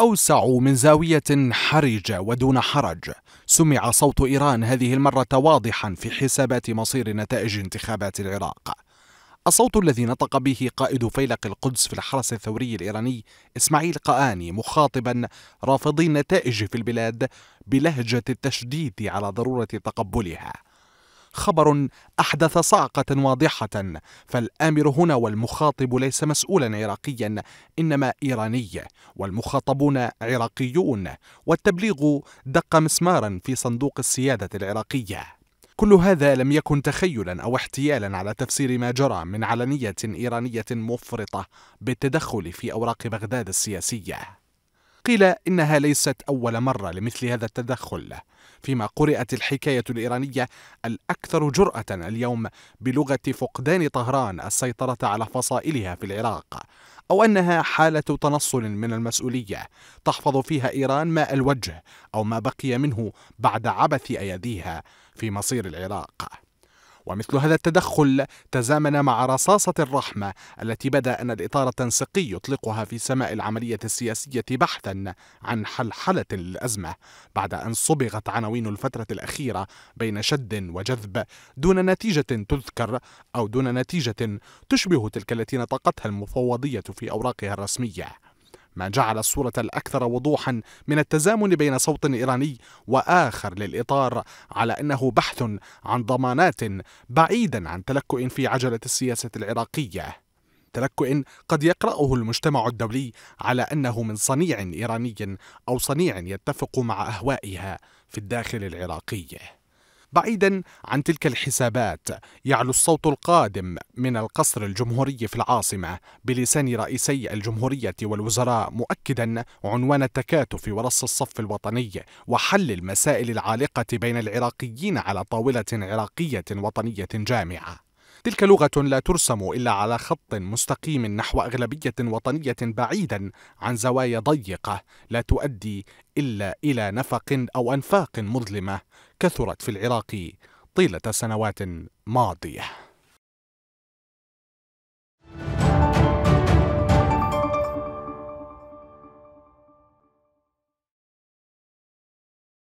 أوسع من زاوية حرجة ودون حرج سمع صوت إيران هذه المرة واضحا في حسابات مصير نتائج انتخابات العراق الصوت الذي نطق به قائد فيلق القدس في الحرس الثوري الإيراني إسماعيل قآني مخاطبا رافضي النتائج في البلاد بلهجة التشديد على ضرورة تقبلها خبر أحدث صعقة واضحة فالآمر هنا والمخاطب ليس مسؤولا عراقيا إنما إيراني والمخاطبون عراقيون والتبليغ دق مسمارا في صندوق السيادة العراقية كل هذا لم يكن تخيلا او احتيالا على تفسير ما جرى من علنيه ايرانيه مفرطه بالتدخل في اوراق بغداد السياسيه قيل إنها ليست أول مرة لمثل هذا التدخل له فيما قرأت الحكاية الإيرانية الأكثر جرأة اليوم بلغة فقدان طهران السيطرة على فصائلها في العراق أو أنها حالة تنصل من المسؤولية تحفظ فيها إيران ماء الوجه أو ما بقي منه بعد عبث أيديها في مصير العراق ومثل هذا التدخل تزامن مع رصاصة الرحمة التي بدا أن الإطار التنسيقي يطلقها في سماء العملية السياسية بحثا عن حلحلة للأزمة بعد أن صبغت عناوين الفترة الأخيرة بين شد وجذب دون نتيجة تذكر أو دون نتيجة تشبه تلك التي نطقتها المفوضية في أوراقها الرسمية ما جعل الصورة الأكثر وضوحا من التزامن بين صوت إيراني وآخر للإطار على أنه بحث عن ضمانات بعيدا عن تلكؤ في عجلة السياسة العراقية تلكؤ قد يقرأه المجتمع الدولي على أنه من صنيع إيراني أو صنيع يتفق مع أهوائها في الداخل العراقي بعيدا عن تلك الحسابات يعلو الصوت القادم من القصر الجمهوري في العاصمة بلسان رئيسي الجمهورية والوزراء مؤكدا عنوان التكاتف ورص الصف الوطني وحل المسائل العالقة بين العراقيين على طاولة عراقية وطنية جامعة تلك لغة لا ترسم إلا على خط مستقيم نحو أغلبية وطنية بعيدا عن زوايا ضيقة لا تؤدي إلا إلى نفق أو أنفاق مظلمة كثرت في العراق طيلة سنوات ماضية